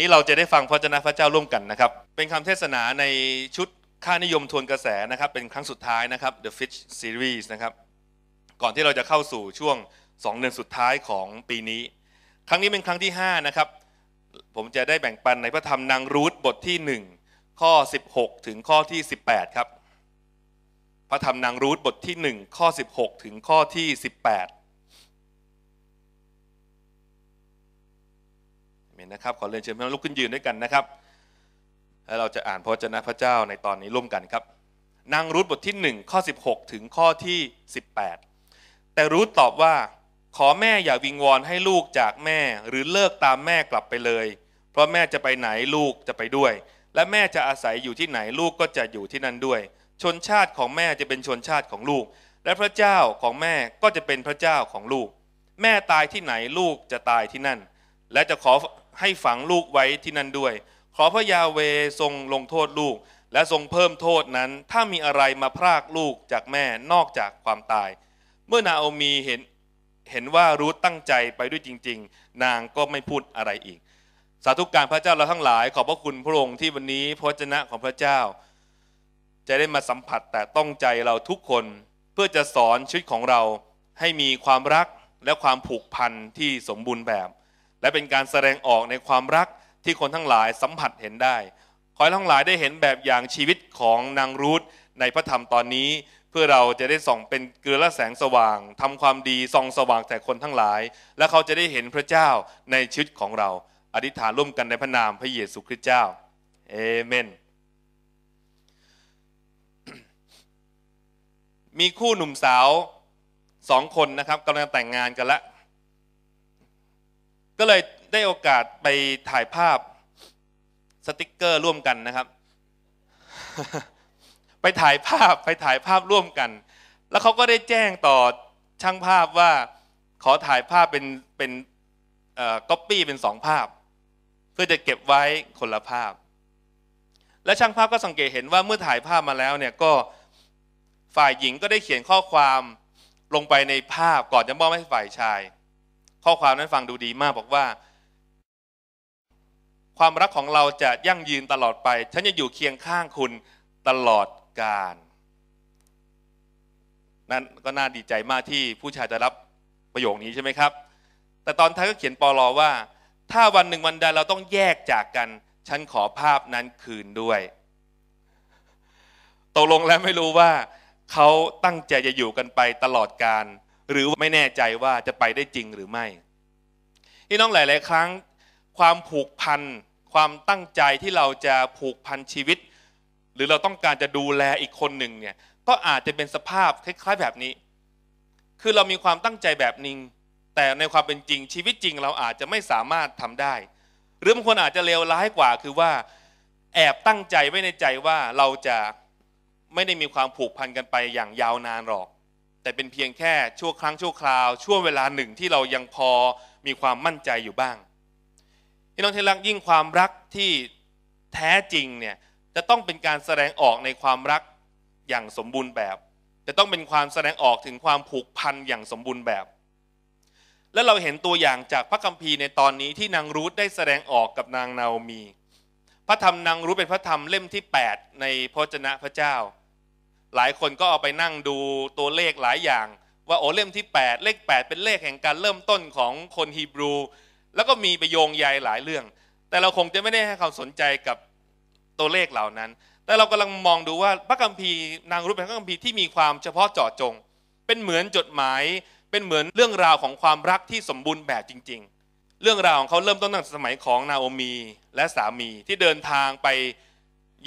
นี้เราจะได้ฟังพระเจ้าพระเจ้าร่วมกันนะครับ เป็นคำเทศนาในชุดค่านิยมทวนกระแสนะครับ เป็นครั้งสุดท้ายนะครับ The Fish Series นะครับ ก่อนที่เราจะเข้าสู่ช่วง 2 เดือนสุดท้ายของปีนี้ ครั้งนี้เป็นครั้งที่ 5 นะครับ ผมจะได้แบ่งปันในพระธรรมนางรูทบทที่ 1 ข้อ 16 ถึงข้อที่ 18 ครับ พระธรรมนางรูทบทที่ 1 ข้อ 16 ถึงข้อที่ 18มนนะครับขอเรียนเชิญพี่น้องลุกขึ้นยืนด้วยกันนะครับแล้วเราจะอ่านพระเจนะพระเจ้าในตอนนี้ร่วมกันครับ นางรูธบทที่ 1 ข้อ 16 ถึงข้อที่ 18 แต่รูธตอบว่า ขอแม่อย่าวิงวอนให้ลูกจากแม่หรือเลิกตามแม่กลับไปเลย เพราะแม่จะไปไหนลูกจะไปด้วย และแม่จะอาศัยอยู่ที่ไหนลูกก็จะอยู่ที่นั่นด้วย ชนชาติของแม่จะเป็นชนชาติของลูก และพระเจ้าของแม่ก็จะเป็นพระเจ้าของลูก แม่ตายที่ไหนลูกจะตายที่นั่นและจะขอให้ฝังลูกไว้ที่นั่นด้วย ขอพระยาเวทรงลงโทษลูก และทรงเพิ่มโทษนั้น ถ้ามีอะไรมาพรากลูกจากแม่นอกจากความตาย เมื่อนาโอมีเห็นเห็นว่ารู้ตั้งใจไปด้วยจริง ๆ นางก็ไม่พูดอะไรอีก สาธุการพระเจ้าเราทั้งหลาย ขอบพระคุณพระองค์ ที่วันนี้พระเจนะของพระเจ้า จะได้มาสัมผัสแต่ต้องใจเราทุกคนเพื่อจะสอนชีวิตของเรา ให้มีความรักและความผูกพันที่สมบูรณ์แบบและเป็นการแสดงออกในความรักที่คนทั้งหลายสัมผัสเห็นได้ขอให้ทั้งหลายได้เห็นแบบอย่างชีวิตของนางรูธในพระธรรมตอนนี้ เพื่อเราจะได้ส่องเป็นเกลือและแสงสว่าง ทำความดีส่องสว่างแต่คนทั้งหลาย และเขาจะได้เห็นพระเจ้าในชีวิตของเราอธิษฐานร่วมกันในพระนามพระเยซูคริสต์เจ้า เอเมน มีคู่หนุ่มสาวสองคนนะครับกำลังแต่งงานกันละก็เลยได้โอกาสไปถ่ายภาพสติกเกอร์ ร่วมกันนะครับ ไปถ่ายภาพไปถ่ายภาพร่วมกัน แล้วเขาก็ได้แจ้งต่อช่างภาพว่า ขอถ่ายภาพเป็นเป็นก๊อปปี้เป็นสองภาพ เพื่อจะเก็บไว้คนละภาพ และช่างภาพก็สังเกตเห็นว่าเมื่อถ่ายภาพมาแล้วเนี่ยก็ฝ่ายหญิงก็ได้เขียนข้อความลงไปในภาพก่อนจะมอบให้ฝ่ายชายข้อความนั้นฟังดูดีมาก บอกว่า ความรักของเราจะยั่งยืนตลอดไป ฉันจะอยู่เคียงข้างคุณตลอดกาลนั่นก็น่าดีใจมากที่ผู้ชายจะรับประโยคนี้ใช่ไหมครับ แต่ตอนท้ายก็เขียนปลอว่า ถ้าวันหนึ่งวันใดเราต้องแยกจากกันฉันขอภาพนั้นคืนด้วย ตกลงแล้วไม่รู้ว่า เขาตั้งใจจะอยู่กันไปตลอดกาลหรือไม่แน่ใจว่าจะไปได้จริงหรือไม่ ที่น้องหลาย ๆ ครั้ง ความผูกพัน ความตั้งใจที่เราจะผูกพันชีวิต หรือเราต้องการจะดูแลอีกคนหนึ่งเนี่ยก็อาจจะเป็นสภาพคล้าย ๆ แบบนี้ คือเรามีความตั้งใจแบบนึงแต่ในความเป็นจริงชีวิตจริง เราอาจจะไม่สามารถทำได้ หรือบางคนอาจจะเลวร้ายกว่า คือว่า แอบตั้งใจไว้ในใจว่าเราจะไม่ได้มีความผูกพันกันไปอย่างยาวนานหรอกแต่เป็นเพียงแค่ ชั่วครั้ง ชั่วคราวช่วงเวลาหนึ่งที่เรายังพอมีความมั่นใจอยู่บ้างพี่น้องที่รักยิ่งความรักที่แท้จริงเนี่ยจะต้องเป็นการแสดงออกในความรักอย่างสมบูรณ์แบบจะต้องเป็นความแสดงออกถึงความผูกพันอย่างสมบูรณ์แบบ และเราเห็นตัวอย่างจากพระคัมภีร์ในตอนนี้ที่นางรูธได้แสดงออกกับนางนาโอมี พระธรรมนางรูธเป็นพระธรรมเล่มที่ 8 ในพระจนะพระเจ้าหลายคนก็เอาไปนั่งดูตัวเลขหลายอย่าง ว่าโอเล่มที่ 8 เลข 8 เป็นเลขแห่งการเริ่มต้นของคนฮีบรู แล้วก็มีระโยงใยหลายเรื่อง แต่เราคงจะไม่ได้ให้ความสนใจกับตัวเลขเหล่านั้น แต่เรากำลังมองดูว่าพระคัมภีร์นางรูปเป็นพระคัมภีร์ที่มีความเฉพาะเจาะจง เป็นเหมือนจดหมายเป็นเหมือนเรื่องราวของความรักที่สมบูรณ์แบบจริง ๆ เรื่องราวของเขาเริ่มต้นตั้งแต่สมัยของนาโอมีและสามีที่เดินทางไป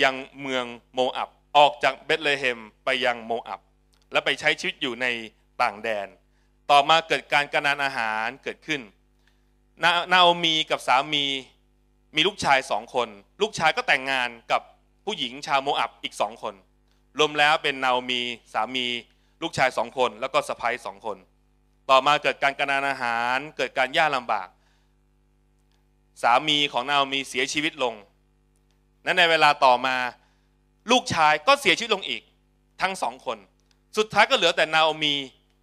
ยังเมืองโมอับออกจากเบธเลเฮมไปยังโมอับและไปใช้ชีวิตอยู่ในต่างแดน ต่อมาเกิดการกระนานอาหารเกิดขึ้นนานาโอมีกับสามีมีลูกชายสองคน ลูกชายก็แต่งงานกับผู้หญิงชาวโมอับอีกสองคน รวมแล้วเป็นนาโอมีสามีลูกชายสองคนแล้วก็สะพ้ยสองคน ต่อมาเกิดการกระนานอาหาร เกิดการยากลำบาก สามีของนาโอมีเสียชีวิตลงนั้นในเวลาต่อมาลูกชายก็เสียชีวิตลงอีกทั้งสองคน สุดท้ายก็เหลือแต่นาโอมี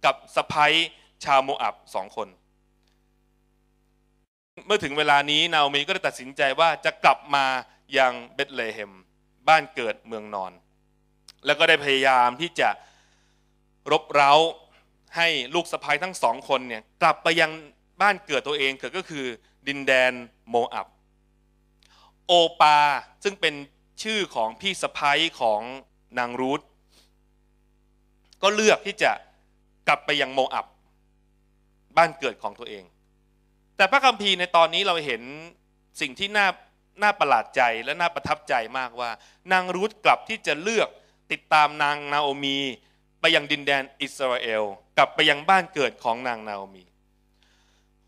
กับสะพ้ยชาวโมอับสองคน เมื่อถึงเวลานี้นาโอมีก็ได้ตัดสินใจว่าจะกลับมายังเบธเลเฮมบ้านเกิดเมืองนอน แล้วก็ได้พยายามที่จะรบเร้าให้ลูกสะพ้ยทั้งสองคนเนี่ยกลับไปยังบ้านเกิดตัวเองเกิดก็คือดินแดนโมอับโอปาซึ่งเป็นชื่อของพี่สะพ้ยของนางรูทก็เลือกที่จะกลับไปยังโมอับบ้านเกิดของตัวเอง แต่พระคัมภีร์ในตอนนี้เราเห็นสิ่งที่น่าน่าประหลาดใจและน่าประทับใจมากว่า นางรูทกลับที่จะเลือกติดตามนางนาโอมี ไปยังดินแดนอิสราเอลกลับไปยังบ้านเกิดของนางนาโอมี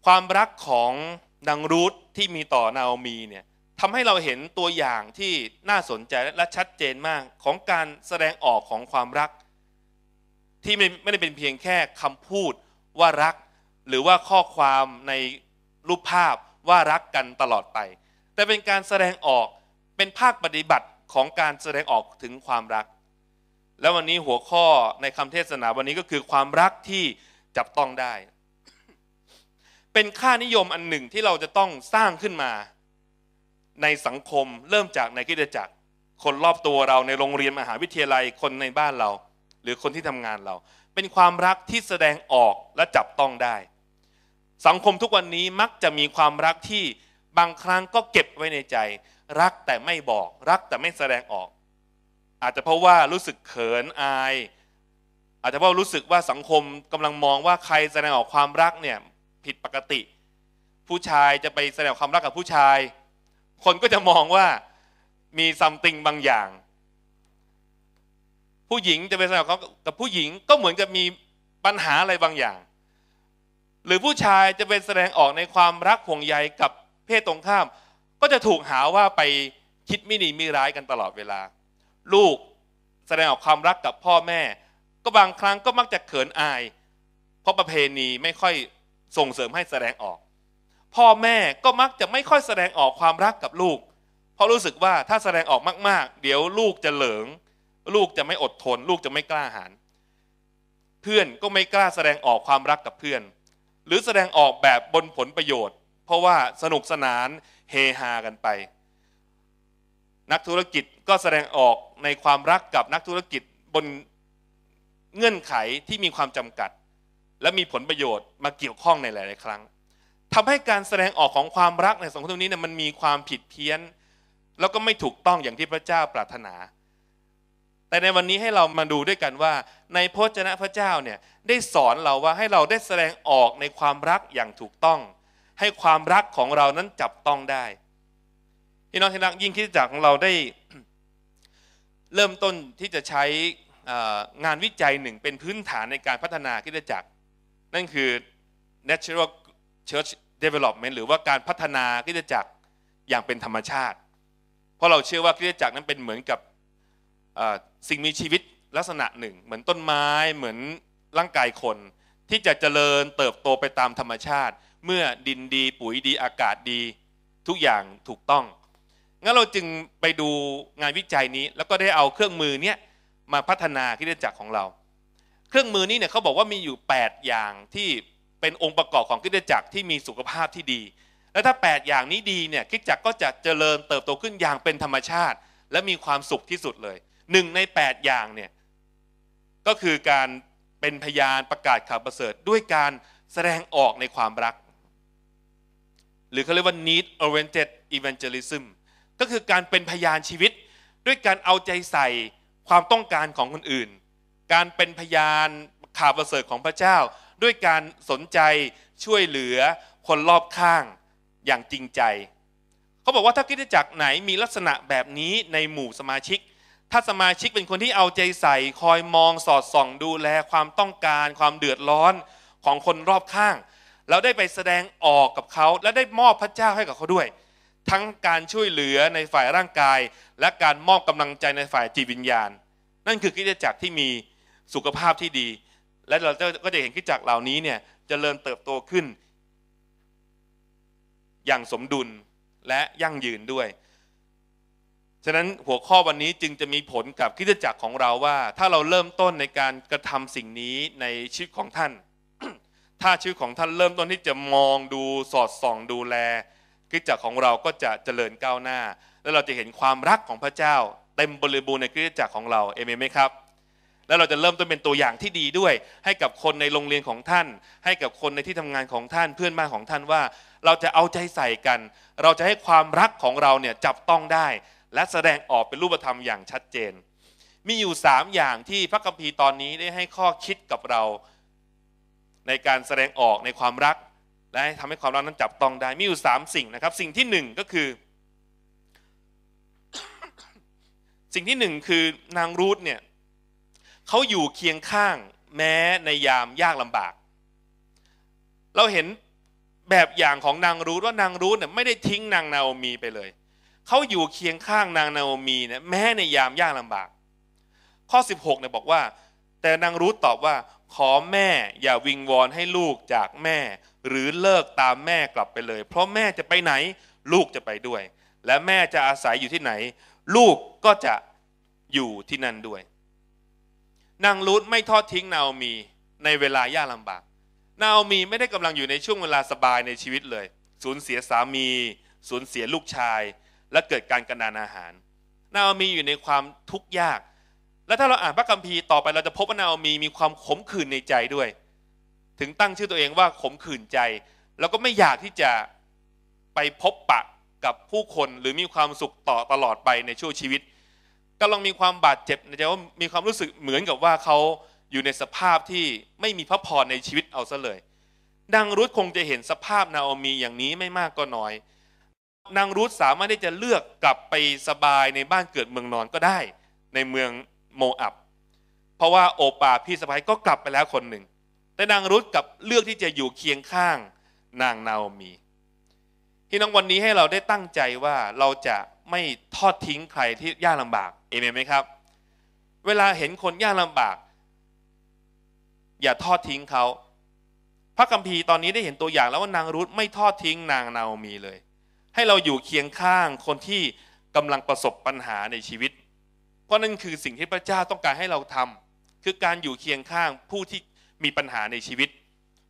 ความรักของนางรูทที่มีต่อนาโอมีเนี่ยทำให้เราเห็นตัวอย่างที่น่าสนใจและชัดเจนมากของการแสดงออกของความรัก ที่ไม่ได้เป็นเพียงแค่คำพูดว่ารัก หรือว่าข้อความในรูปภาพว่ารักกันตลอดไป แต่เป็นการแสดงออกเป็นภาคปฏิบัติของการแสดงออกถึงความรัก และวันนี้หัวข้อในคำเทศนาวันนี้ก็คือ ความรักที่จับต้องได้ เป็นค่านิยมอันหนึ่งที่เราจะต้องสร้างขึ้นมาในสังคมเริ่มจากในกิจจักรคนรอบตัวเราในโรงเรียนมหาวิทยาลัยคนในบ้านเรา หรือคนที่ทำงานเรา เป็นความรักที่แสดงออกและจับต้องได้ สังคมทุกวันนี้มักจะมีความรักที่บางครั้งก็เก็บไว้ในใจ รักแต่ไม่บอกรักแต่ไม่แสดงออก อาจจะเพราะว่ารู้สึกเขินอาย อาจจะเพราะรู้สึกว่าสังคมกำลังมองว่าใครแสดงออกความรักเนี่ยผิดปกติ ผู้ชายจะไปแสดงความรักกับผู้ชายคนก็จะมองว่ามีซัมติงบางอย่าง ผู้หญิงจะไปสนับกับผู้หญิงก็เหมือนกับมีปัญหาอะไรบางอย่าง หรือผู้ชายจะเป็นแสดงออกในความรักห่วงใยกับเพศตรงข้าม ก็จะถูกหาว่าไปคิดไม่ดีไม่ร้ายกันตลอดเวลา ลูกแสดงออกความรักกับพ่อแม่ ก็บางครั้งก็มักจะเขินอาย เพราะประเพณีไม่ค่อยส่งเสริมให้แสดงออกพ่อแม่ก็มักจะไม่ค่อยแสดงออกความรักกับลูก เพราะรู้สึกว่าถ้าแสดงออกมากๆ เดี๋ยวลูกจะเหลิง ลูกจะไม่อดทน ลูกจะไม่กล้าหาญเพื่อนก็ไม่กล้าแสดงออกความรักกับเพื่อน หรือแสดงออกแบบบนผลประโยชน์ เพราะว่าสนุกสนานเฮฮากันไป นักธุรกิจก็แสดงออกในความรักกับนักธุรกิจบนเงื่อนไขที่มีความจำกัด และมีผลประโยชน์มาเกี่ยวข้องในหลายๆครั้งทำให้การแสดงออกของความรักในสองคนนี้เนี่ยมันมีความผิดเพี้ยนแล้วก็ไม่ถูกต้องอย่างที่พระเจ้าปรารถนา แต่ในวันนี้ให้เรามาดูด้วยกันว่า ในพระจนะพระเจ้าเนี่ย ได้สอนเราว่าให้เราได้แสดงออกในความรักอย่างถูกต้อง ให้ความรักของเรานั้นจับต้องได้ พี่น้องที่รักยิ่งคิดจักของเราได้เริ่มต้นที่จะใช้งานวิจัยหนึ่งเป็นพื้นฐานในการพัฒนาคิดจักนั่นคือ Natural Church development หรือว่าการพัฒนาคริสตจักรอย่างเป็นธรรมชาติ เพราะเราเชื่อว่าคริสตจักรนั้นเป็นเหมือนกับสิ่งมีชีวิตลักษณะหนึ่ง เหมือนต้นไม้เหมือนร่างกายคน ที่จะเจริญเติบโตไปตามธรรมชาติ เมื่อดินดีปุ๋ยดีอากาศดีทุกอย่างถูกต้อง งั้นเราจึงไปดูงานวิจัยนี้แล้วก็ได้เอาเครื่องมือเนี้ยมาพัฒนาคริสตจักรของเรา เครื่องมือนี้เนี่ยเขาบอกว่ามีอยู่ 8 อย่างที่เป็นองค์ประกอบของกิจจักรที่มีสุขภาพที่ดี และถ้า 8 อย่างนี้ดีเนี่ยกิจจักรก็จะเจริญเติบโตขึ้นอย่างเป็นธรรมชาติ และมีความสุขที่สุดเลยหนึ่งใน 8 อย่างเนี่ยก็คือการเป็นพยานประกาศข่าวประเสริฐด้วยการแสดงออกในความรัก หรือเขาเรียกว่า need oriented evangelism ก็คือการเป็นพยานชีวิตด้วยการเอาใจใส่ความต้องการของคนอื่น การเป็นพยานข่าวประเสริฐของพระเจ้าด้วยการสนใจช่วยเหลือคนรอบข้างอย่างจริงใจ เขาบอกว่าถ้าคิดจักไหนมีลักษณะแบบนี้ในหมู่สมาชิก ถ้าสมาชิกเป็นคนที่เอาใจใส่คอยมองสอดส่องดูแลความต้องการความเดือดร้อนของคนรอบข้างแล้วได้ไปแสดงออกกับเขาและได้มอบพระเจ้าให้กับเขาด้วย ทั้งการช่วยเหลือในฝ่ายร่างกาย และการมอบกำลังใจในฝ่ายจิตวิญญาณ นั่นคือกิจจักรที่มีสุขภาพที่ดีและเราจะก็จะเห็นขึ้นจากเหล่านี้เนี่ยจเจริญเติบโตขึ้น อย่างสมดุลและยั่งยืนด้วย ฉะนั้นหัวข้อวันนี้จึงจะมีผลกับคิดจักรของเราว่า ถ้าเราเริ่มต้นในการกระทำสิ่งนี้ในชีวิตของท่าน ถ้าชีวิตของท่านเริ่มต้นที่จะมองดูสอดส่องดูแลคิดจักรของเราก็จะเจริญก้าวหน้า และเราจะเห็นความรักของพระเจ้า เต็มบริบูรณ์ในคิดจักรของเราเอเมนไหมครับแล้วเราจะเริ่มต้นเป็นตัวอย่างที่ดีด้วย ให้กับคนในโรงเรียนของท่าน ให้กับคนในที่ทำงานของท่านเพื่อนบ้านของท่านว่า เราจะเอาใจใส่กัน เราจะให้ความรักของเราเนี่ยจับต้องได้ และแสดงออกเป็นรูปธรรมอย่างชัดเจน มีอยู่ 3 อย่างที่พระคัมภีร์ตอนนี้ได้ให้ข้อคิดกับเรา ในการแสดงออกในความรัก และทำให้ความรักนั้นจับต้องได้ มีอยู่3สิ่งนะครับสิ่งที่1ก็คือสิ่งที่ 1 คือนางรูทเนี่ยเขาอยู่เคียงข้างแม้ในยามยากลำบาก เราเห็นแบบอย่างของนางรูทว่านางรูทเนี่ยไม่ได้ทิ้งนางนาโอมีไปเลย เขาอยู่เคียงข้างนางนาโอมีเนี่ยแม้ในยามยากลำบาก ข้อ 16เนี่ยบอกว่า แต่นางรูทตอบว่า ขอแม่อย่าวิงวอนให้ลูกจากแม่ หรือเลิกตามแม่กลับไปเลย เพราะแม่จะไปไหนลูกจะไปด้วย และแม่จะอาศัยอยู่ที่ไหน ลูกก็จะอยู่ที่นั่นด้วยนางรูธไม่ทอดทิ้งนาโอมีในเวลายากลาบากนาโอมีไม่ได้กำลังอยู่ในช่วงเวลาสบายในชีวิตเลยสูญเสียสามีสูญเสียลูกชาย และเกิดการกระนานอาหาร นาโอมีอยู่ในความทุกข์ยาก และถ้าเราอ่านพระคัมภีร์ต่อไปเราจะพบว่านาโอมีมีความขมขื่นในใจด้วย ถึงตั้งชื่อตัวเองว่าขมขื่นใจ แล้วก็ไม่อยากที่จะไปพบปะกับผู้คนหรือมีความสุขต่อตลอดไปในช่วงชีวิตกำลังมีความบาดเจ็บนะจว่า มีความรู้สึกเหมือนกับว่าเขาอยู่ในสภาพที่ไม่มีพระพรในชีวิตเอาซะเลย นางรุธคงจะเห็นสภาพนาโอมีอย่างนี้ไม่มากก็น้อยนางรุธสามารถที่จะเลือกกลับไปสบายในบ้านเกิดเมืองนอนก็ได้ในเมืองโมอับเพราะว่าโอปาพี่สะพ้ายก็กลับไปแล้วคนหนึ่ง แต่นางรุธกับเลือกที่จะอยู่เคียงข้างนางนาโอมีที่น้องวันนี้ให้เราได้ตั้งใจว่าเราจะไม่ทอดทิ้งใครที่ยากลำบากเอเมนไหมครับ เวลาเห็นคนยากลำบากอย่าทอดทิ้งเขาพระคัมภีร์ตอนนี้ได้เห็นตัวอย่าง แล้วว่านางรุธไม่ทอดทิ้ง นางนาโอมีเลย ให้เราอยู่เคียงข้าง คนที่กำลังประสบปัญหาในชีวิต เพราะนั่นคือสิ่งที่พระเจ้าต้องการให้เราทำ คือการอยู่เคียงข้างผู้ที่มีปัญหาในชีวิต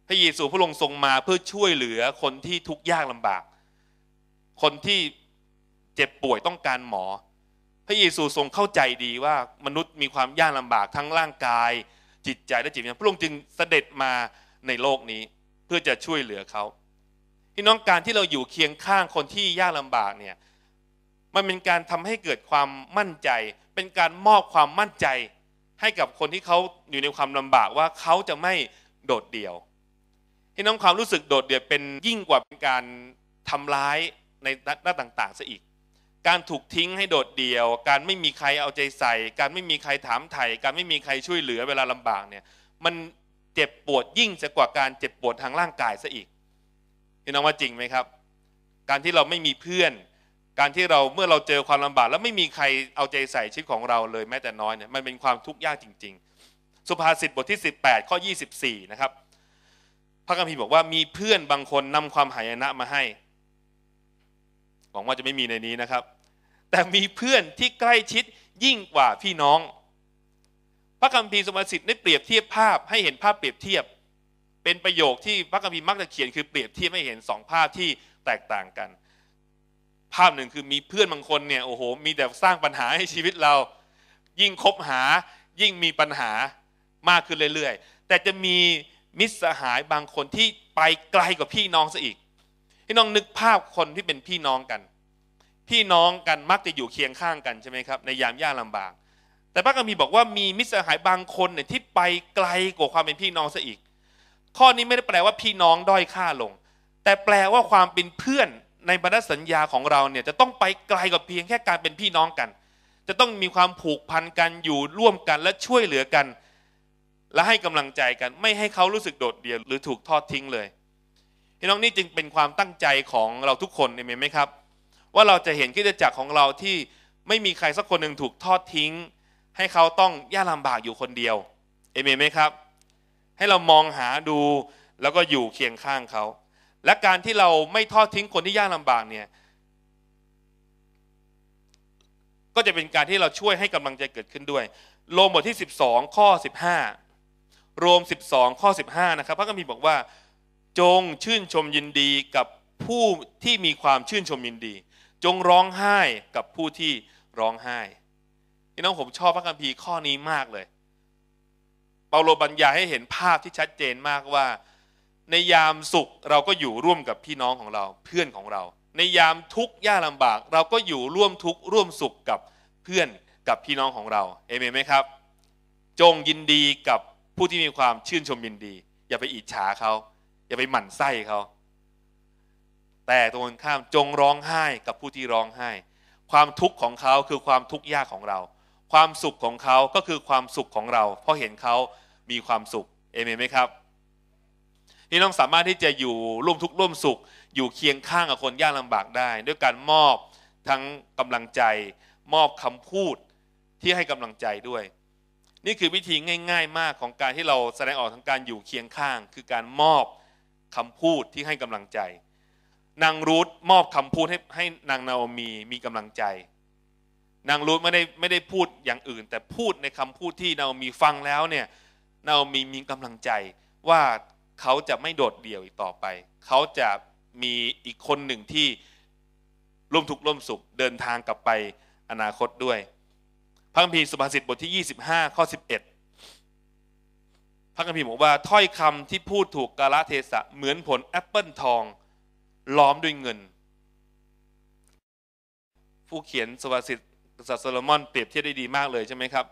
พระเยซูพระองค์ทรงมา เพื่อช่วยเหลือคนที่ทุกข์ยากลำบาก คนที่เจ็บป่วยต้องการหมอพระเยซูทรงเข้าใจดีว่ามนุษย์มีความยากลำบากทั้งร่างกายจิตใจและจิตวิญญาณพระองค์จึงเสด็จมาในโลกนี้ เพื่อจะช่วยเหลือเขาพี่น้องการที่เราอยู่เคียงข้างคนที่ยากลำบากเนี่ยมันเป็นการทำให้เกิดความมั่นใจ เป็นการมอบความมั่นใจให้กับคนที่เขาอยู่ในความลำบากว่าเขาจะไม่โดดเดี่ยวพี่น้องความรู้สึกโดดเดี่ยวเป็นยิ่งกว่าเป็นการทำร้ายในด้านต่างๆซะอีกการถูกทิ้งให้โดดเดี่ยว การไม่มีใครเอาใจใส่ การไม่มีใครถามไถ่ การไม่มีใครช่วยเหลือเวลาลำบากเนี่ย มันเจ็บปวดยิ่งจะกว่าการเจ็บปวดทางร่างกายซะอีกเห็นว่าจริงไหมครับ การที่เราไม่มีเพื่อน การที่เราเมื่อเราเจอความลำบาก แล้วไม่มีใครเอาใจใส่ชีวิตของเราเลยแม้แต่น้อยเนี่ย มันเป็นความทุกข์ยากจริงๆ สุภาษิตบทที่18ข้อ24นะครับ พระคัมภีร์บอกว่ามีเพื่อนบางคนนำความหายนะมาให้หวังว่าจะไม่มีในนี้นะครับ แต่มีเพื่อนที่ใกล้ชิดยิ่งกว่าพี่น้อง พระคัมภีร์สมสิทธิ์ได้เปรียบเทียบภาพให้เห็นภาพเปรียบเทียบ เป็นประโยคที่พระคัมภีร์มักจะเขียนคือเปรียบเทียบให้เห็นสองภาพที่แตกต่างกัน ภาพหนึ่งคือมีเพื่อนบางคนเนี่ยโอ้โหมีแต่สร้างปัญหาให้ชีวิตเรา ยิ่งคบหายิ่งมีปัญหามากขึ้นเรื่อย ๆ แต่จะมีมิตรสหายบางคนที่ไปไกลกว่าพี่น้องซะอีกี่น้องนึกภาพคนที่เป็นพี่น้องกัน พี่น้องกันมักจะอยู่เคียงข้างกันใช่ไหมครับ ในยามยากลาบากแต่พระคัมภีร์บอกว่ามีมิตรสหายบางคนเนี่ยที่ไปไกลกว่าความเป็นพี่น้องซะอีก ข้อนี้ไม่ได้แปลว่าพี่น้องด้อยค่าลง แต่แปลว่าความเป็นเพื่อนในบรรดาสัญญาของเราเนี่ยจะต้องไปไกลกว่าเพียงแค่การเป็นพี่น้องกัน จะต้องมีความผูกพันกันอยู่ร่วมกันและช่วยเหลือกัน และให้กำลังใจกัน ไม่ให้เขารู้สึกโดดเดี่ยวหรือถูกทอดทิ้งเลยี่น้องนี่จึงเป็นความตั้งใจของเราทุกคนเอเมนไหมครับ ว่าเราจะเห็นคิดจักรของเราที่ไม่มีใครสักคนหนึ่งถูกทอดทิ้ง ให้เขาต้องยากลำบากอยู่คนเดียวเอเมนไหมครับ ให้เรามองหาดูแล้วก็อยู่เคียงข้างเขาและการที่เราไม่ทอดทิ้งคนที่ยากลำบากเนี่ยก็จะเป็นการที่เราช่วยให้กำลังใจเกิดขึ้นด้วยโรมบทที่ 12 ข้อ 15โรม12 ข้อ 15นะครับพระคัมภีร์บอกว่าจงชื่นชมยินดีกับผู้ที่มีความชื่นชมยินดี จงร้องไห้กับผู้ที่ร้องไห้พี่น้องผมชอบพระคัมภีร์ข้อนี้มากเลย เปาโลบรรยายให้เห็นภาพที่ชัดเจนมากว่า ในยามสุขเราก็อยู่ร่วมกับพี่น้องของเราเพื่อนของเรา ในยามทุกข์ยากลาบากเราก็อยู่ร่วมทุกข์ ร่วมสุขกับเพื่อนกับพี่น้องของเรา เอเมนไหมครับ จงยินดีกับผู้ที่มีความชื่นชมยินดี อย่าไปอิจฉาเขา่าไปหมั่นไส้เขาแต่ตรงข้ามจงร้องไห้กับผู้ที่ร้องไห้ ความทุกข์ของเขาคือความทุกข์ยากของเรา ความสุขของเขาก็คือความสุขของเรา เพราะเห็นเขามีความสุข เอเมนไหมครับที่น้องสามารถที่จะอยู่ร่วมทุกข์ร่วมสุข อยู่เคียงข้างกับคนยากลำบากได้ ด้วยการมอบทั้งกำลังใจ มอบคำพูดที่ให้กำลังใจด้วย นี่คือวิธีง่าย ๆ มากของการที่เราแสดงออกทางการอยู่เคียงข้าง คือการมอบคำพูดที่ให้กำลังใจ นางรูธมอบคำพูดให้ให้นางนาโอมีมีกำลังใจ นางรูธไม่ได้ไม่ได้พูดอย่างอื่น แต่พูดในคำพูดที่นาโอมีฟังแล้วเนี่ยนาโอมีมีกำลังใจว่าเขาจะไม่โดดเดี่ยวอีกต่อไป เขาจะมีอีกคนหนึ่งที่ร่วมทุกข์ร่วมสุขเดินทางกลับไปอนาคตด้วยพระคัมภีร์สุภาษิตบทที่ 25ข้อ11พระคัมภีร์บอกว่าถ้อยคำที่พูดถูกกาลเทศะ เหมือนผลแอปเปิลทองล้อมด้วยเงิน ผู้เขียนสวัสดิษัตโซโลมอนเปรียบเทียบได้ดีมากเลยใช่ไหมครับ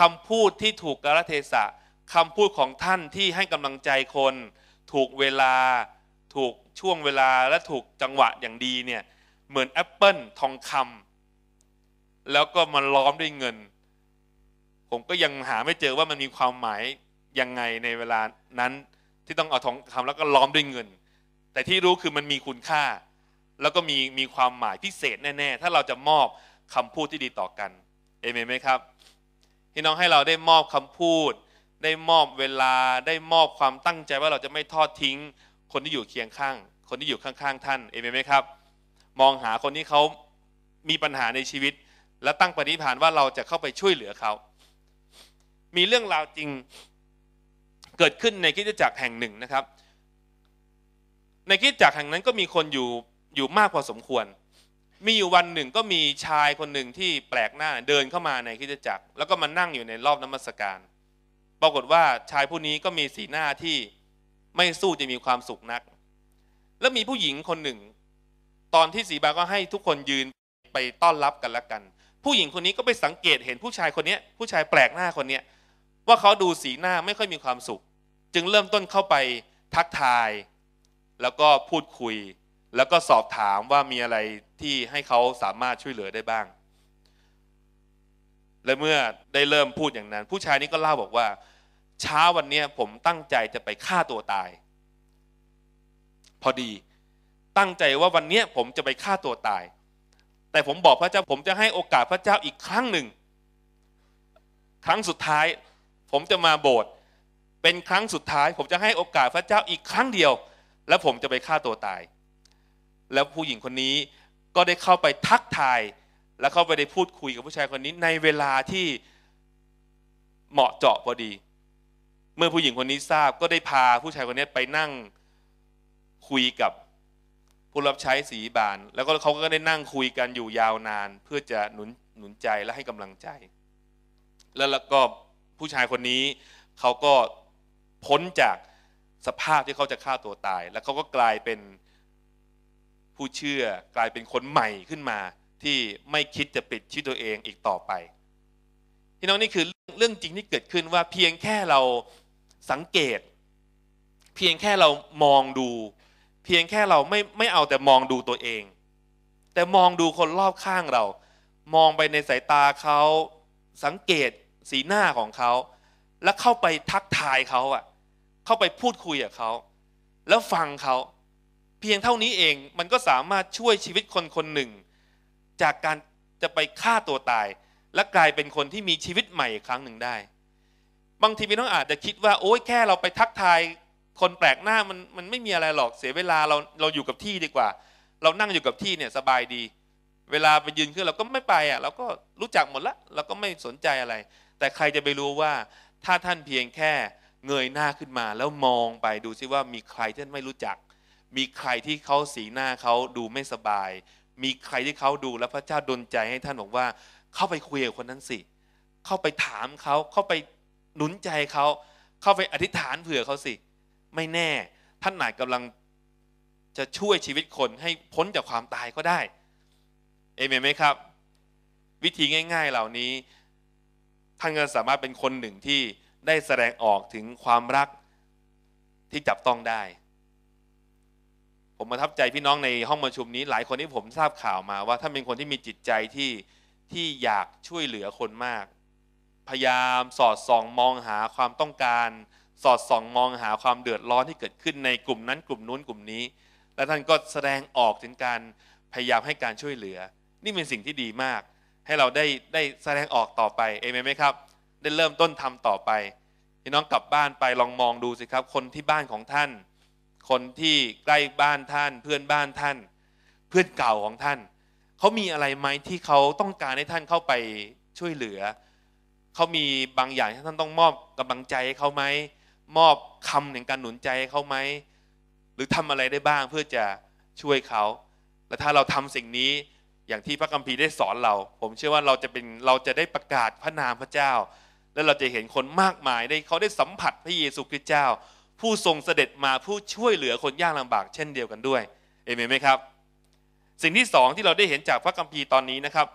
คำพูดที่ถูกกาลเทศะคำพูดของท่านที่ให้กำลังใจคน ถูกเวลาถูกช่วงเวลาและถูกจังหวะอย่างดีเนี่ย เหมือนแอปเปิลทองคำแล้วก็มันล้อมด้วยเงิน ผมก็ยังหาไม่เจอว่ามันมีความหมายยังไงในเวลานั้นที่ต้องเอาทองคำแล้วก็ล้อมด้วยเงิน แต่ที่รู้คือมันมีคุณค่า แล้วก็มีมีความหมายพิเศษแน่ ๆ ถ้าเราจะมอบคำพูดที่ดีต่อกันเอเมนไหมครับพี่น้องให้เราได้มอบคำพูดได้มอบเวลาได้มอบความตั้งใจว่าเราจะไม่ทอดทิ้ง คนที่อยู่เคียงข้าง คนที่อยู่ข้างๆ ท่านเอเมนไหมครับ มองหาคนที่เขามีปัญหาในชีวิต และตั้งปณิธานว่าเราจะเข้าไปช่วยเหลือเขา มีเรื่องราวจริงเกิดขึ้นในคิดจักร แห่งหนึ่งนะครับ ในคิดจักร แห่งนั้นก็มีคนอยู่อยู่มากพอสมควร มีอยู่วันหนึ่งก็มีชายคนหนึ่งที่แปลกหน้าเดินเข้ามาในคิดจักรแล้วก็มานั่งอยู่ในรอบน้ำมศการ ปรากฏว่าชายผู้นี้ก็มีสีหน้าที่ไม่สู้จะมีความสุขนัก แล้วมีผู้หญิงคนหนึ่ง ตอนที่สีบาก็ให้ทุกคนยืนไปต้อนรับกันละกัน ผู้หญิงคนนี้ก็ไปสังเกตเห็นผู้ชายคนนี้ผู้ชายแปลกหน้าคนนี้ว่าเขาดูสีหน้าไม่ค่อยมีความสุข จึงเริ่มต้นเข้าไปทักทาย แล้วก็พูดคุย แล้วก็สอบถามว่ามีอะไรที่ให้เขาสามารถช่วยเหลือได้บ้างและเมื่อได้เริ่มพูดอย่างนั้น ผู้ชาย นี้ก็ เล่าบอกว่าเช้าวันนี้ผมตั้งใจจะไปฆ่าตัวตาย พอดีตั้งใจว่าวันนี้ผมจะไปฆ่าตัวตาย แต่ผมบอกพระเจ้าผมจะให้โอกาสพระเจ้าอีกครั้งหนึ่ง ครั้งสุดท้ายผมจะมาโบสถ์เป็นครั้งสุดท้าย ผมจะให้โอกาสพระเจ้าอีกครั้งเดียว แล้วผมจะไปฆ่าตัวตาย แล้วผู้หญิงคนนี้ก็ได้เข้าไปทักทาย และเข้าไปได้พูดคุยกับผู้ชายคนนี้ ในเวลาที่เหมาะเจาะพอดี เมื่อผู้หญิงคนนี้ทราบก็ได้พาผู้ชายคนนี้ไปนั่งคุยกับผู้รับใช้สีบานแล้วก็เขาก็ได้นั่งคุยกันอยู่ยาวนาน เพื่อจะหนุนหนุนใจและให้กำลังใจ แล้วแล้วก็ผู้ชายคนนี้เขาก็พ้นจากสภาพที่เขาจะฆ่าตัวตาย แล้วเขาก็กลายเป็นผู้เชื่อกลายเป็นคนใหม่ขึ้นมา ที่ไม่คิดจะปิดชีวิตตัวเองอีกต่อไปพี่น้องนี่คือเรื่องจริงที่เกิดขึ้นว่า เพียงแค่เราสังเกต เพียงแค่เรามองดู เพียงแค่เราไม่ไม่เอาแต่มองดูตัวเอง แต่มองดูคนรอบข้างเรา มองไปในสายตาเขาสังเกตสีหน้าของเขา แล้วเข้าไปทักทายเขาอะเข้าไปพูดคุยกับเขา แล้วฟังเขา เพียงเท่านี้เองมันก็สามารถช่วยชีวิตคนคนหนึ่ง จากการจะไปฆ่าตัวตายและกลายเป็นคนที่มีชีวิตใหม่อีกครั้งหนึ่งได้ บางทีพี่น้องอาจจะคิดว่า โอ๊ยแค่เราไปทักทาย คนแปลกหน้ามันมันไม่มีอะไรหรอกเสียเวลาเราเราอยู่กับที่ดีกว่า เรานั่งอยู่กับที่เนี่ยสบายดี เวลาไปยืนขึ้นเราก็ไม่ไปอ่ะ เราก็รู้จักหมดละเราก็ไม่สนใจอะไรแต่ใครจะไปรู้ว่าถ้าท่านเพียงแค่เงยหน้าขึ้นมา แล้วมองไปดูซิว่า มีใครที่ท่านไม่รู้จัก มีใครที่เขาสีหน้าเขาดูไม่สบาย มีใครที่เขาดูแล้วพระเจ้าดลใจให้ท่านบอกว่า เข้าไปคุยกับคนนั้นสิเข้าไปถามเขาเข้าไปหนุนใจเขาเข้าไปอธิษฐานเผื่อเขาสิ ไม่แน่ ท่านหนายกำลังจะช่วยชีวิตคนให้พ้นจากความตายก็ได้ เอเมนไหมครับ วิธีง่าย ๆ เหล่านี้ท่านก็สามารถเป็นคนหนึ่งที่ได้แสดงออกถึงความรักที่จับต้องได้ ผมประทับใจพี่น้องในห้องประชุมนี้ หลายคนที่ผมทราบข่าวมาว่าท่านเป็นคนที่มีจิตใจที่ ที่อยากช่วยเหลือคนมาก พยายามสอดส่องมองหาความต้องการ สอดส่องมองหาความเดือดร้อนที่เกิดขึ้นในกลุ่มนั้นกลุ่มนู้นกลุ่มนี้ และท่านก็แสดงออกถึงการพยายามให้การช่วยเหลือ นี่เป็นสิ่งที่ดีมากให้เราได้ได้แสดงออกต่อไป เอเมนไหมครับ ได้เริ่มต้นทำต่อไปพี่น้องกลับบ้านไปลองมองดูสิครับ คนที่บ้านของท่าน คนที่ใกล้บ้านท่าน เพื่อนบ้านท่าน เพื่อนเก่าของท่าน เขามีอะไรไหมที่เขาต้องการให้ท่านเข้าไปช่วยเหลือ เขามีบางอย่างที่ท่านต้องมอบกำลังใจให้เขาไหมมอบคำแห่งการหนุนใจให้เขาไหมหรือทำอะไรได้บ้างเพื่อจะช่วยเขาและถ้าเราทำสิ่งนี้อย่างที่พระคัมภีร์ได้สอนเรา ผมเชื่อว่าเราจะเป็นเราจะได้ประกาศพระนามพระเจ้า และเราจะเห็นคนมากมายได้เขาได้สัมผัสพระเยซูคริสต์เจ้า ผู้ทรงเสด็จมาผู้ช่วยเหลือคนยากลำบากเช่นเดียวกันด้วย เอเมนไหมครับ สิ่งที่สองที่เราได้เห็นจากพระคัมภีร์ตอนนี้นะครับ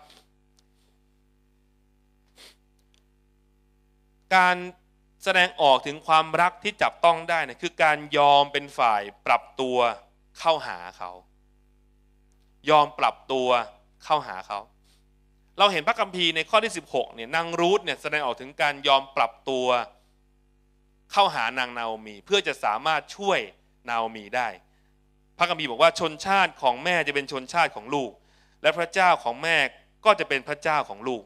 การแสดงออกถึงความรักที่จับต้องได้นะคือการยอมเป็นฝ่ายปรับตัวเข้าหาเขา ยอมปรับตัวเข้าหาเขา เราเห็นพระคัมภีร์ในข้อที่ 16เนี่ยนางรูธเนี่ยแสดงออกถึงการยอมปรับตัวเข้าหานางนาโอมีเพื่อจะสามารถช่วยนาโอมีได้ พระคัมภีร์บอกว่าชนชาติของแม่จะเป็นชนชาติของลูก และพระเจ้าของแม่ก็จะเป็นพระเจ้าของลูก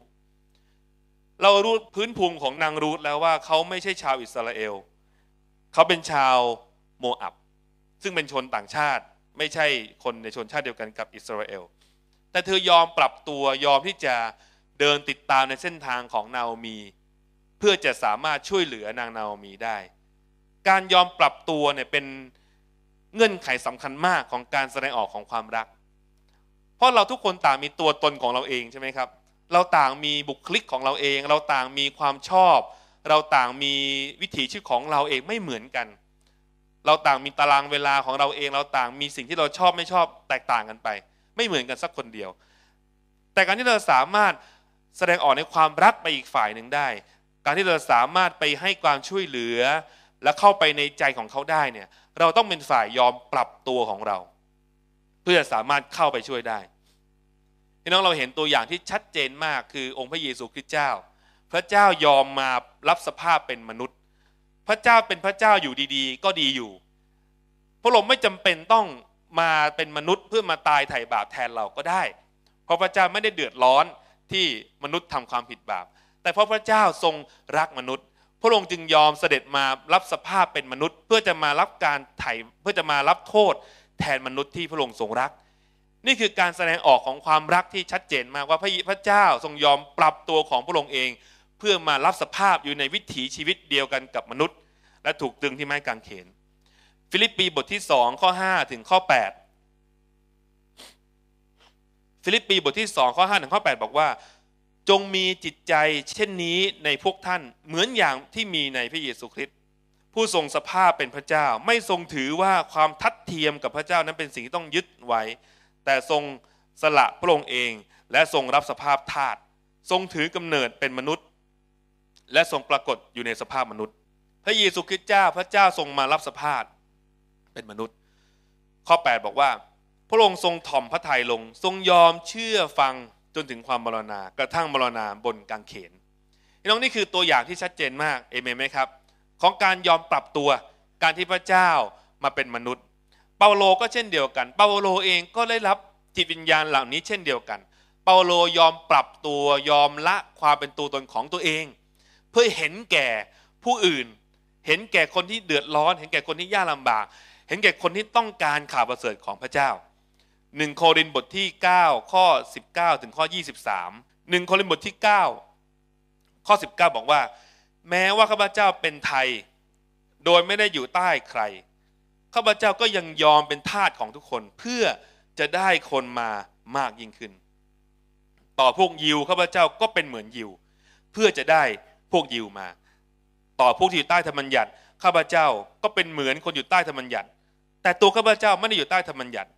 เรารู้พื้นภูมิของนางรูธแล้วว่าเขาไม่ใช่ชาวอิสราเอล เขาเป็นชาวโมอับ ซึ่งเป็นชนต่างชาติไม่ใช่คนในชนชาติเดียวกันกับอิสราเอลแต่เธอยอมปรับตัวยอมที่จะเดินติดตามในเส้นทางของนาโอมีเพื่อจะสามารถช่วยเหลือนางนาโอมีได้ การยอมปรับตัวเนี่ยเป็นเงื่อนไขสำคัญมากของการแสดงออกของความรัก เพราะเราทุกคนต่างมีตัวตนของเราเองใช่ไหมครับ เราต่างมีบุคลิกของเราเอง เราต่างมีความชอบ เราต่างมีวิถีชีวิตของเราเองไม่เหมือนกัน เราต่างมีตารางเวลาของเราเอง เราต่างมีสิ่งที่เราชอบไม่ชอบ แตกต่างกันไปไม่เหมือนกันสักคนเดียว แต่การที่เราสามารถแสดงออกในความรักไปอีกฝ่ายหนึ่งได้ การที่เราสามารถไปให้ความช่วยเหลือและเข้าไปในใจของเขาได้เนี่ย เราต้องเป็นฝ่ายยอมปรับตัวของเรา เพื่อสามารถเข้าไปช่วยได้พี่น้องเราเห็นตัวอย่างที่ชัดเจนมากคือองค์พระเยซูคริสต์เจ้า พระเจ้ายอมมารับสภาพเป็นมนุษย์ พระเจ้าเป็นพระเจ้าอยู่ดี ๆ ก็ดีอยู่พระองค์ไม่จำเป็นต้องมาเป็นมนุษย์เพื่อมาตายไถ่บาปแทนเราก็ได้ เพราะพระเจ้าไม่ได้เดือดร้อนที่มนุษย์ทำความผิดบาป แต่เพราะพระเจ้าทรงรักมนุษย์ พระองค์จึงยอมเสด็จมารับสภาพเป็นมนุษย์ เพื่อจะมารับการไถ่เพื่อจะมารับโทษแทนมนุษย์ที่พระองค์ทรงรัก นี่คือการแสดงออกของความรักที่ชัดเจนมากว่าพระพเจ้าทรงยอมปรับตัวของพระองค์เอง เพื่อมารับสภาพอยู่ในวิถีชีวิตเดียวกันกับมนุษย์ และถูกตึงที่ไม้กางเขนฟิลิปปีบทที่สองข้อห้าถึงข้อแปดฟิลิปปีบทที่สองข้อห้าถึงข้อแปดบอกว่า จงมีจิตใจเช่นนี้ในพวกท่านเหมือนอย่างที่มีในพระเยซูคริสต์ผู้ทรงสภาพเป็นพระเจ้าไม่ทรงถือว่าความทัดเทียมกับพระเจ้านั้นเป็นสิ่งที่ต้องยึดไว้ แต่ทรงสละพระองค์เองและทรงรับสภาพทาสทรงถือกำเนิดเป็นมนุษย์ และทรงปรากฏอยู่ในสภาพมนุษย์ พระเยซูคริสต์เจ้าพระเจ้าทรงมารับสภาพเป็นมนุษย์ ข้อ 8 บอกว่า พระองค์ทรงถ่อมพระทัยลง ทรงยอมเชื่อฟังจนถึงความมรณากระทั่งมรณาบนกางเขนพี่น้องนี่คือตัวอย่างที่ชัดเจนมาก เอเมนไหมครับ ของการยอมปรับตัวการที่พระเจ้ามาเป็นมนุษย์ เปาโลก็เช่นเดียวกัน เปาโลเองก็ได้รับจิตวิญญาณเหล่านี้ เช่นเดียวกัน เปาโลยอมปรับตัวยอมละความเป็นตัวตนของตัวเอง เพื่อเห็นแก่ผู้อื่น เห็นแก่คนที่เดือดร้อน เห็นแก่คนที่ยากลาบากเห็นแก่คนที่ต้องการข่าวประเสริฐของพระเจ้า 1 โครินธ์บทที่ 9 ข้อ 19 ถึงข้อ 23 1 โครินธ์บทที่ 9 ข้อ 19 บอกว่า แม้ว่าข้าพเจ้าเป็นไทย โดยไม่ได้อยู่ใต้ใครข้าพเจ้าก็ยังยอมเป็นทาสของทุกคน เพื่อจะได้คนมามากยิ่งขึ้น ต่อพวกยิวข้าพเจ้าก็เป็นเหมือนยิว เพื่อจะได้พวกยิวมา ต่อพวกที่อยู่ใต้ธรรมัญญัติข้าพเจ้าก็เป็นเหมือนคนอยู่ใต้ธรรมัญญัติแต่ตัวข้าพเจ้าไม่ได้อยู่ใต้ธรรมัญญัติ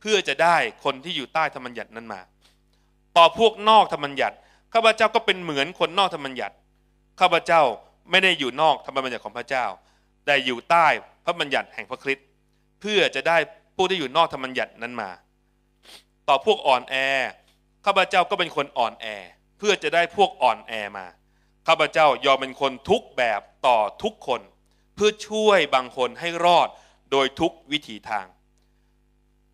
เพื่อจะได้คนที่อยู่ใต้ธรรมัญญัตินั้นมา ต่อพวกนอกธรรมัญญัติข้าพเจ้าก็เป็นเหมือนคนนอกธรรมัญญัติข้าพเจ้าไม่ได้อยู่นอกธรรมบัญญัติของพระเจ้าแต่อยู่ใต้พระบัญญัติแห่งพระคริสต์เพื่อจะได้ผู้ที่อยู่นอกธรรมัญญัตินั้นมา ต่อพวกอ่อนแอข้าพเจ้าก็เป็นคนอ่อนแอ เพื่อจะได้พวกอ่อนแอมาข้าพเจ้ายอมเป็นคนทุกแบบต่อทุกคน เพื่อช่วยบางคนให้รอดโดยทุกวิถีทาง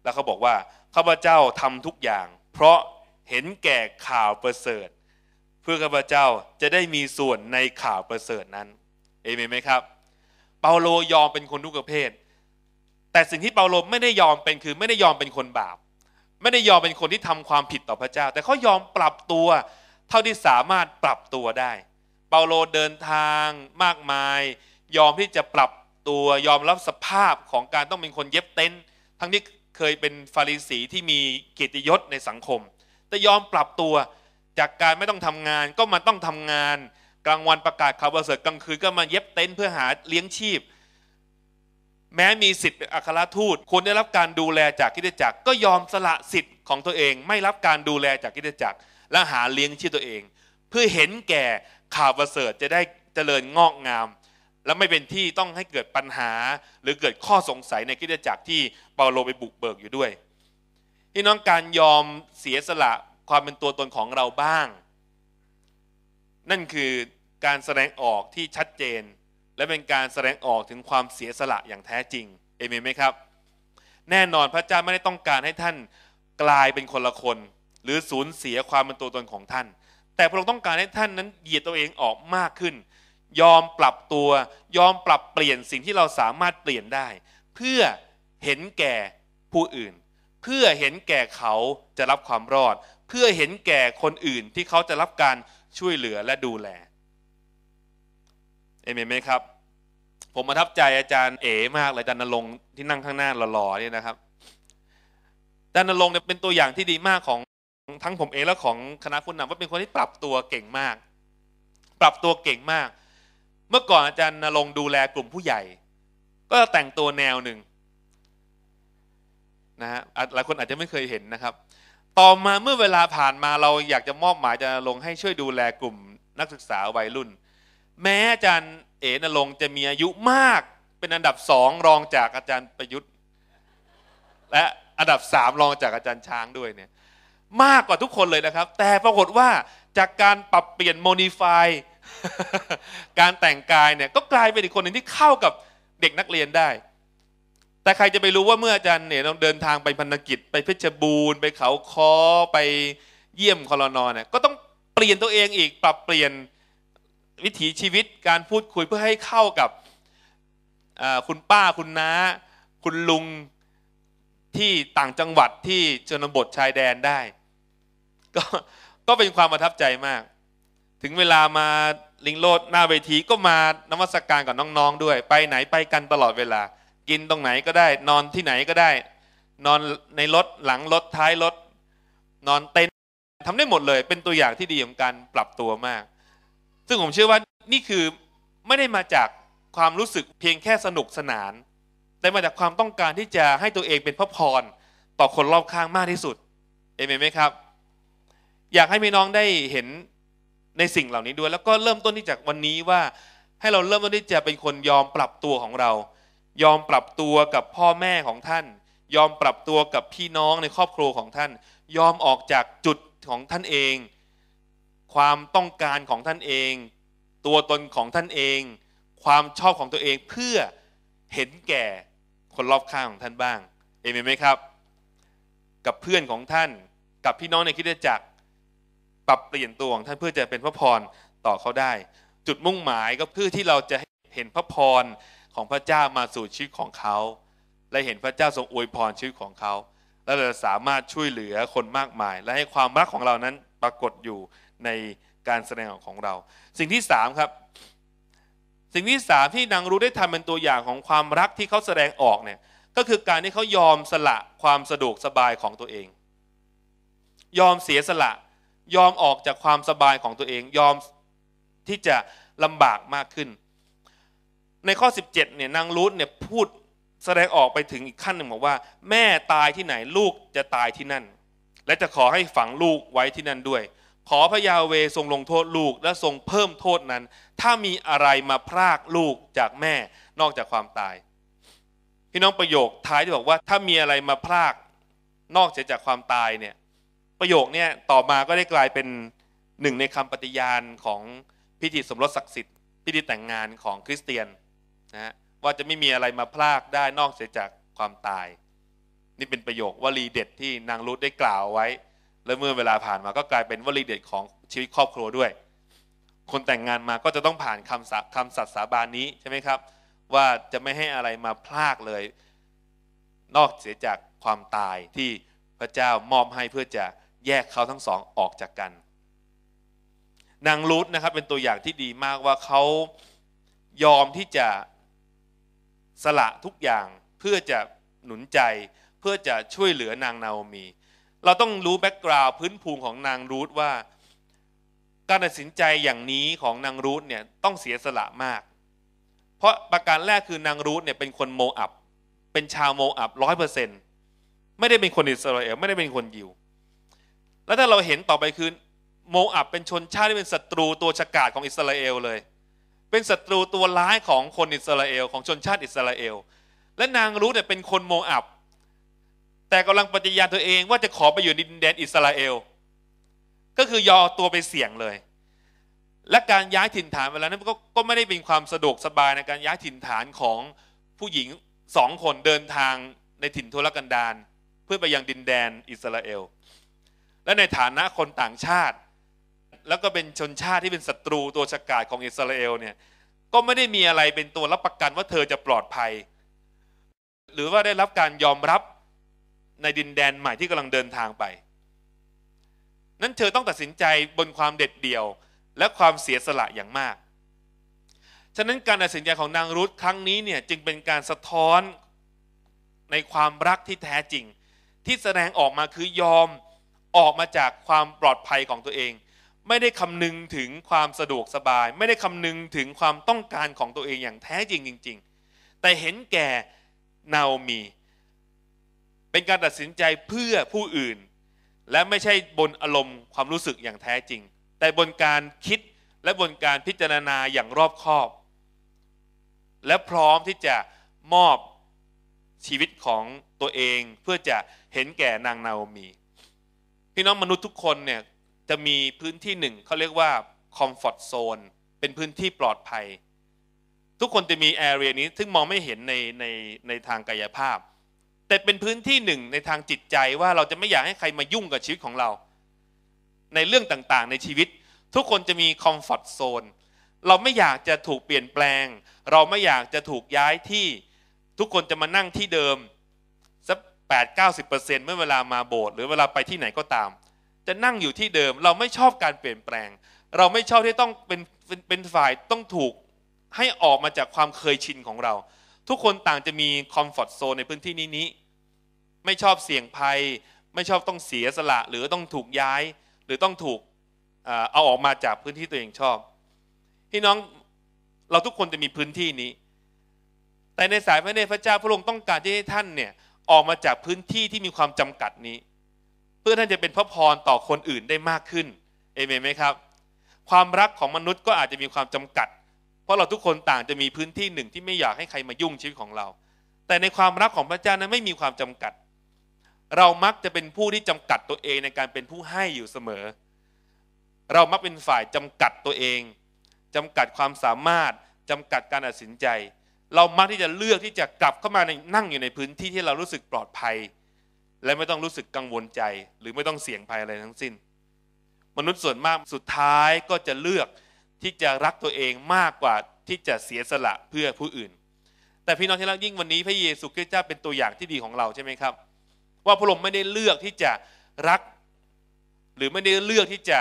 แล้ว เขาบอกว่าข้าพเจ้าทำทุกอย่าง เพราะเห็นแก่ข่าวประเสริฐเพื่อข้าพเจ้าจะได้มีส่วนในข่าวประเสริฐนั้น เอเมนไหมครับ เปาโลยอมเป็นคนทุกประเภท แต่สิ่งที่เปาโล ไม่ได้ยอมเป็นคือไม่ได้ยอมเป็นคนบาป ไม่ได้ยอมเป็นคนที่ทำความผิดต่อพระเจ้า แต่เขายอมปรับตัว เท่าที่สามารถปรับตัวได้เปาโลเดินทางมากมาย ยอมที่จะปรับตัว ยอมรับสภาพของการต้องเป็นคนเย็บเต็นท์ทั้งที่เคยเป็นฟาริสีที่มีเกียรติยศในสังคม แต่ยอมปรับตัวจากการไม่ต้องทำงานก็มาต้องทำงาน กลางวันประกาศข่าวประเสริฐกลางคืนก็มาเย็บเต็นท์เพื่อหาเลี้ยงชีพ แม้มีสิทธิ์เป็นอัครทูตควรได้รับการดูแลจากกิจจักรก็ยอมสละสิทธิ์ของตัวเอง ไม่รับการดูแลจากกิจจักร และหาเลี้ยงชีพตัวเอง เพื่อเห็นแก่ข่าวประเสริฐจะได้เจริญงอกงามและไม่เป็นที่ต้องให้เกิดปัญหาหรือเกิดข้อสงสัยในกิจจักรที่เปาโลไปบุกเบิกอยู่ด้วยพี่น้องการยอมเสียสละความเป็นตัวตนของเราบ้าง นั่นคือการแสดงออกที่ชัดเจน และเป็นการแสดงออกถึงความเสียสละอย่างแท้จริง เอเมนไหมครับ แน่นอนพระเจ้าไม่ได้ต้องการให้ท่านกลายเป็นคนละคน หรือสูญเสียความเป็นตัวตนของท่าน แต่พระองค์ต้องการให้ท่านนั้นเหยียดตัวเองออกมากขึ้นยอมปรับตัว ยอมปรับเปลี่ยนสิ่งที่เราสามารถเปลี่ยนได้ เพื่อเห็นแก่ผู้อื่น เพื่อเห็นแก่เขาจะรับความรอด เพื่อเห็นแก่คนอื่นที่เขาจะรับการช่วยเหลือและดูแลเอเมนไหมครับ ผมประทับใจอาจารย์เอ๋มากเลยอาจารย์นรงที่นั่งข้างหน้าหล่อๆเนี่ยนะครับอาจารย์นรงเนี่ยเป็นตัวอย่างที่ดีมากของทั้งผมเองและของคณะผู้นำว่าเป็นคนที่ปรับตัวเก่งมาก ปรับตัวเก่งมากเมื่อก่อนอาจารย์นรงดูแลกลุ่มผู้ใหญ่ ก็แต่งตัวแนวหนึ่งนะฮะหลายคนอาจจะไม่เคยเห็นนะครับ ต่อมาเมื่อเวลาผ่านมาเราอยากจะมอบหมายอาจารย์นรงให้ช่วยดูแลกลุ่มนักศึกษาวัยรุ่น แม้อาจารย์เอ๋นรงจะมีอายุมากเป็นอันดับสองรองจากอาจารย์ประยุทธ์ และอันดับสามรองจากอาจารย์ช้างด้วยเนี่ย มากกว่าทุกคนเลยนะครับ แต่ปรากฏว่าจากการปรับเปลี่ยนโมนิฟายการแต่งกายเนี่ยก็กลายเป็นอีกคนหนึ่งที่เข้ากับเด็กนักเรียนได้ แต่ใครจะไปรู้ว่า เมื่ออาจารย์เนี่ยต้องเดินทางไปพันกิจ ไปเพชรบูรณ์ ไปเขาคอไปเยี่ยมคอรนอเนี่ยก็ต้องเปลี่ยนตัวเองอีกปรับเปลี่ยนวิถีชีวิตการพูดคุยเพื่อให้เข้ากับ คุณป้าคุณน้าคุณลุงที่ต่างจังหวัดที่ชนบทชายแดนได้ ก็ก็เป็นความประทับใจมากถึงเวลามาลิงโลด หน้าเวทีก็มานมัสกการกับน้องๆด้วยไปไหนไปกันตลอดเวลา กินตรงไหนก็ได้ นอนที่ไหนก็ได้ นอนในรถหลังรถท้ายรถนอนเต็นทำได้หมดเลย เป็นตัวอย่างที่ดีของการปรับตัวมาก ซึ่งผมเชื่อว่านี่คือไม่ได้มาจากความรู้สึกเพียงแค่สนุกสนานแต่มาจากความต้องการที่จะให้ตัวเองเป็นพระพรต่อคนรอบข้างมากที่สุดเอเมนไหมครับ อยากให้พี่น้องได้เห็นในสิ่งเหล่านี้ด้วยแล้วก็เริ่มต้นที่จากวันนี้ว่า ให้เราเริ่มต้นที่จะเป็นคนยอมปรับตัวของเรา ยอมปรับตัวกับพ่อแม่ของท่าน ยอมปรับตัวกับพี่น้องในครอบครัวของท่าน ยอมออกจากจุดของท่านเอง ความต้องการของท่านเอง ตัวตนของท่านเอง ความชอบของตัวเองเพื่อเห็นแก่คนรอบข้างของท่านบ้างเอเมนไหมครับ กับเพื่อนของท่าน กับพี่น้องในคิดจักรปรับเปลี่ยนตัวของท่านเพื่อจะเป็นพระพรต่อเขาได้ จุดมุ่งหมายก็เพื่อที่เราจะเห็นพระพร ของพระเจ้ามาสู่ชีวิตของเขา และเห็นพระเจ้าทรงอวยพรชีวิตของเขา และเราจะสามารถช่วยเหลือคนมากมาย และให้ความรักของเรานั้นปรากฏอยู่ในการแสดงออกของเรา สิ่งที่สามครับ สิ่งที่สามที่นางรู้ได้ทำเป็นตัวอย่างของความรักที่เขาแสดงออกเนี่ยก็คือการที่เขายอมสละความสะดวกสบายของตัวเอง ยอมเสียสละยอมออกจากความสบายของตัวเองยอมที่จะลำบากมากขึ้น ในข้อ 17เนี่ยนางรูธเนี่ยพูดแสดงออกไปถึงอีกขั้นหนึ่งบอกว่า แม่ตายที่ไหนลูกจะตายที่นั่น และจะขอให้ฝังลูกไว้ที่นั่นด้วย ขอพระยาเวทรงลงโทษลูกและทรงเพิ่มโทษนั้น ถ้ามีอะไรมาพรากลูกจากแม่นอกจากความตาย พี่น้องประโยคท้ายที่บอกว่าถ้ามีอะไรมาพรากนอกจากจากความตายเนี่ยประโยคเนี่ยต่อมาก็ได้กลายเป็นหนึ่งในคำปฏิญาณของพิธีสมรสศักดิ์สิทธิ์พิธีแต่งงานของคริสเตียนนะฮะว่าจะไม่มีอะไรมาพลากได้นอกเสียจากความตาย นี่เป็นประโยควลีเด็ดที่นางรูธได้กล่าวไว้ และเมื่อเวลาผ่านมาก็กลายเป็นวลีเด็ดของชีวิตครอบครัวด้วย คนแต่งงานมาก็จะต้องผ่านคำสัคำสัตย์สาบานนี้ ใช่ไหมครับ ว่าจะไม่ให้อะไรมาพลากเลย นอกเสียจากความตายที่พระเจ้ามอบให้เพื่อจะแยกเขาทั้งสองออกจากกัน นางรูธนะครับเป็นตัวอย่างที่ดีมากว่าเขายอมที่จะสละทุกอย่างเพื่อจะหนุนใจ เพื่อจะช่วยเหลือนางนาโอมี เราต้องรู้แบ็กกราวน์พื้นภูมิของนางรูธว่า การตัดสินใจอย่างนี้ของนางรูธเนี่ยต้องเสียสละมาก เพราะประการแรกคือนางรูธเนี่ยเป็นคนโมอับเป็นชาวโมอับร้อยเปอร์เซ็นต์ไม่ได้เป็นคนอิสราเอลไม่ได้เป็นคนยิวแล้วถ้าเราเห็นต่อไปคือโมอับเป็นชนชาติที่เป็นศัตรูตัวฉกาจของอิสราเอลเลย เป็นศัตรูตัวร้ายของคนอิสราเอลของชนชาติอิสราเอลและนางรู้เนี่ยเป็นคนโมอับแต่กำลังปฏิญาณตัวเองว่าจะขอไปอยู่ดินแดนอิสราเอลก็คือยอตัวไปเสี่ยงเลย และการย้ายถิ่นฐานเวลานั้นก็ก็ไม่ได้เป็นความสะดวกสบายในการย้ายถิ่นฐานของผู้หญิงสองคนเดินทางในถิ่นทุรกันดารเพื่อไปยังดินแดนอิสราเอลและในฐานะคนต่างชาติ แล้วก็เป็นชนชาติที่เป็นศัตรูตัวฉกาจของอิสราเอลเนี่ยก็ไม่ได้มีอะไรเป็นตัวรับประกันว่าเธอจะปลอดภัย หรือว่าได้รับการยอมรับในดินแดนใหม่ที่กำลังเดินทางไป นั้นเธอต้องตัดสินใจบนความเด็ดเดี่ยวและความเสียสละอย่างมาก ฉะนั้นการตัดสินใจของนางรุธครั้งนี้เนี่ยจึงเป็นการสะท้อนในความรักที่แท้จริงที่แสดงออกมาคือยอมออกมาจากความปลอดภัยของตัวเอง ไม่ได้คำนึงถึงความสะดวกสบาย ไม่ได้คำนึงถึงความต้องการของตัวเองอย่างแท้จริงจริงๆแต่เห็นแก่นาโอมี เป็นการตัดสินใจเพื่อผู้อื่น และไม่ใช่บนอารมณ์ความรู้สึกอย่างแท้จริง แต่บนการคิดและบนการพิจารณาอย่างรอบคอบ และพร้อมที่จะมอบชีวิตของตัวเองเพื่อจะเห็นแก่นางนาโอมีพี่น้องมนุษย์ทุกคนเนี่ยจะมีพื้นที่หนึ่งเขาเรียกว่าคอมฟอร์ตโซนเป็นพื้นที่ปลอดภัย ทุกคนจะมีแอเรียนี้ซึ่งมองไม่เห็นในในในทางกายภาพ แต่เป็นพื้นที่หนึ่งในทางจิตใจว่าเราจะไม่อยากให้ใครมายุ่งกับชีวิตของเรา ในเรื่องต่างๆในชีวิต ทุกคนจะมีคอมฟอร์ตโซนเราไม่อยากจะถูกเปลี่ยนแปลง เราไม่อยากจะถูกย้ายที่ ทุกคนจะมานั่งที่เดิม8 9 0 เมื่อเวลามาโบสถ์หรือเวลาไปที่ไหนก็ตาม จะนั่งอยู่ที่เดิมเราไม่ชอบการเปลี่ยนแปลง เราไม่ชอบที่ต้องเป็นเป็นฝ่ายต้องถูกให้ออกมาจากความเคยชินของเรา ทุกคนต่างจะมีคอมฟอร์ตโซนในพื้นที่นี้นี้ ไม่ชอบเสี่ยงภัย ไม่ชอบต้องเสียสละ หรือต้องถูกย้ายหรือต้องถูกเอาออกมาจากพื้นที่ตัวเองชอบพี่น้องเราทุกคนจะมีพื้นที่นี้ แต่ในสายพระเนตรพระเจ้า พระองค์ต้องการที่ให้ท่านเนี่ยออกมาจากพื้นที่ที่มีความจำกัดนี้ เพื่อท่านจะเป็นพระพรต่อคนอื่นได้มากขึ้น เอเมนไหมครับ ความรักของมนุษย์ก็อาจจะมีความจำกัด เพราะเราทุกคนต่างจะมีพื้นที่หนึ่งที่ไม่อยากให้ใครมายุ่งชีวิตของเรา แต่ในความรักของพระเจ้านั้นไม่มีความจำกัด เรามักจะเป็นผู้ที่จำกัดตัวเองในการเป็นผู้ให้อยู่เสมอ เรามักเป็นฝ่ายจำกัดตัวเอง จำกัดความสามารถจำกัดการตัดสินใจเรามักที่จะเลือกที่จะกลับเข้ามาในนั่งอยู่ในพื้นที่ที่เรารู้สึกปลอดภัย และไม่ต้องรู้สึกกังวลใจ หรือไม่ต้องเสี่ยงภัย อะไรทั้งสิ้น มนุษย์ส่วนมากสุดท้ายก็จะเลือกที่จะรักตัวเองมากกว่าที่จะเสียสละเพื่อผู้อื่น แต่พี่น้องที่รักยิ่งวันนี้พระเยซูคริสต์เจ้าเป็นตัวอย่างที่ดีของเราใช่ไหมครับ ว่าพระองค์ไม่ได้เลือกที่จะรัก หรือไม่ได้เลือกที่จะ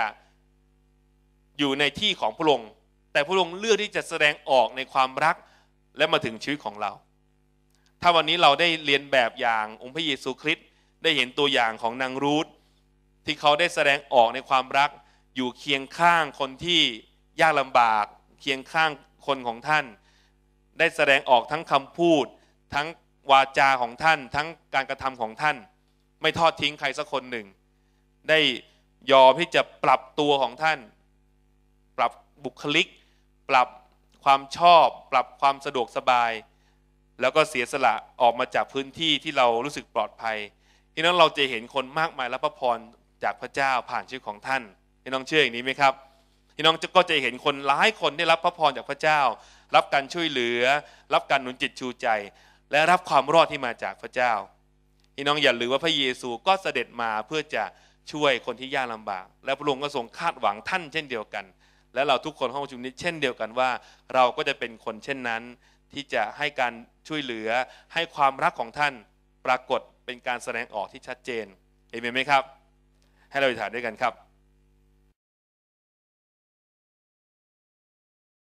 อยู่ในที่ของพระองค์แต่พระองค์เลือกที่จะแสดงออกในความรักและมาถึง ชีวิต ของเรา ถ้าวันนี้เราได้เรียนแบบอย่างองค์พระเยซูคริสต์ ได้เห็นตัวอย่างของนางรูธที่เขาได้แสดงออกในความรัก อยู่เคียงข้างคนที่ยากลำบาก เคียงข้างคนของท่าน ได้แสดงออกทั้งคำพูด ทั้ง วาจาของท่าน ทั้งการกระทำของท่าน ไม่ทอดทิ้ง ใคร สัก คนหนึ่ง ได้ยอมที่จะปรับตัวของท่าน ปรับบุคลิก ปรับความชอบปรับความสะดวกสบาย แล้วก็เสียสละออกมาจากพื้นที่ที่เรารู้สึกปลอดภัยพี่น้องเราจะเห็นคนมากมายรับพระพรจากพระเจ้าผ่านชื่อของท่านพี่น้องเชื่ออย่างนี้ไหมครับพี่น้องก็จะเห็นคนหลายคน ได้รับพระพรจากพระเจ้า รับการช่วยเหลือรับการหนุนจิตชูใจ และรับความรอดที่มาจากพระเจ้าพี่น้องอย่าลืมว่าพระเยซูก็เสด็จมาเพื่อจะช่วยคนที่ยากลาบาก และพระองค์ก็ทรงคาดหวังท่าน เช่นเดียวกันและเราทุกคนห้องประชุมนี้เช่นเดียวกันว่าเราก็จะเป็นคนเช่นนั้น ที่จะให้การช่วยเหลือให้ความรักของท่านปรากฏเป็นการแสดงออกที่ชัดเจนเอเมนไหมครับ ให้เราอธิษฐานด้วยกันครับ